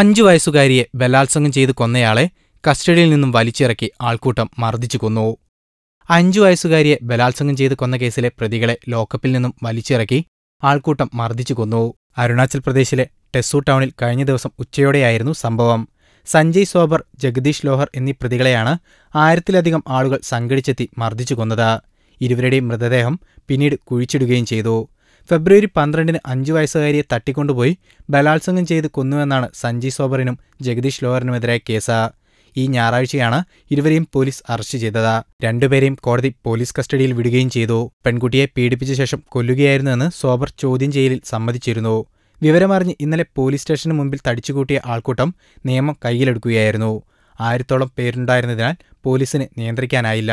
അഞ്ചു വയസ്സുകാരിയെ ബലാത്സംഗം ചെയ്ത് കൊന്നയാളെ കസ്റ്റഡിയിൽ നിന്നും വലിച്ചിറക്കി ആൾക്കൂട്ടം മർദ്ദിച്ചു കൊന്നു അഞ്ചു വയസ്സുകാരിയെ ബലാത്സംഗം ചെയ്ത് കൊന്ന കേസിലെ പ്രതികളെ ലോക്കപ്പിൽ നിന്നും വലിച്ചിറക്കി ആൾക്കൂട്ടം മർദ്ദിച്ചു കൊന്നു അരുണാചൽ പ്രദേശിലെ ടെസു ടൗണിൽ കഴിഞ്ഞ ദിവസം ഉച്ചയോടെയായിരുന്നു സംഭവം സഞ്ജയ് സോബർ ജഗദീഷ് ലോഹർ എന്നീ പ്രതികളെയാണ് ആയിരത്തിലധികം ആളുകൾ സംഘടിച്ചെത്തി മർദ്ദിച്ചു കൊന്നത് ഇരുവരുടെയും മൃതദേഹം പിന്നീട് കുഴിച്ചിടുകയും ചെയ്തു ഫെബ്രുവരി പന്ത്രണ്ടിന് അഞ്ചു വയസ്സുകാരിയെ തട്ടിക്കൊണ്ടുപോയി ബലാത്സംഗം ചെയ്ത് കൊന്നുവെന്നാണ് സഞ്ജി സോബറിനും ജഗദീഷ് ലോഹറിനുമെതിരായ കേസ് ഈ ഞായറാഴ്ചയാണ് ഇരുവരെയും പോലീസ് അറസ്റ്റ് ചെയ്തത് രണ്ടുപേരെയും കോടതി പോലീസ് കസ്റ്റഡിയിൽ വിടുകയും ചെയ്തു പെൺകുട്ടിയെ പീഡിപ്പിച്ച ശേഷം കൊല്ലുകയായിരുന്നുവെന്ന് സോബർ ചോദ്യം ചെയ്യലിൽ സമ്മതിച്ചിരുന്നു വിവരമറിഞ്ഞ് ഇന്നലെ പോലീസ് സ്റ്റേഷന് മുമ്പിൽ തടിച്ചുകൂട്ടിയ ആൾക്കൂട്ടം നിയമം കയ്യിലെടുക്കുകയായിരുന്നു ആയിരത്തോളം പേരുണ്ടായിരുന്നതിനാൽ പോലീസിന് നിയന്ത്രിക്കാനായില്ല